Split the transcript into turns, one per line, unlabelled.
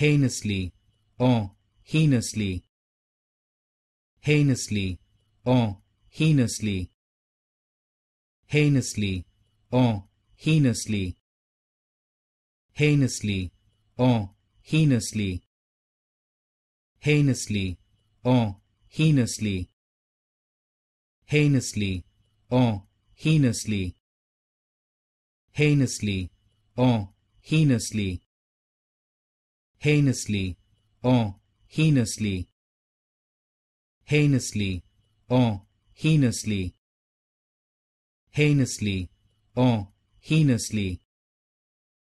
heinously, oh, heinously, heinously, oh, heinously,
heinously, oh, heinously, heinously, oh, heinously, heinously, oh, heinously, heinously, oh, heinously, heinously, oh, heinously
heinously, oh, heinously, heinously, oh, heinously, heinously, oh, heinously.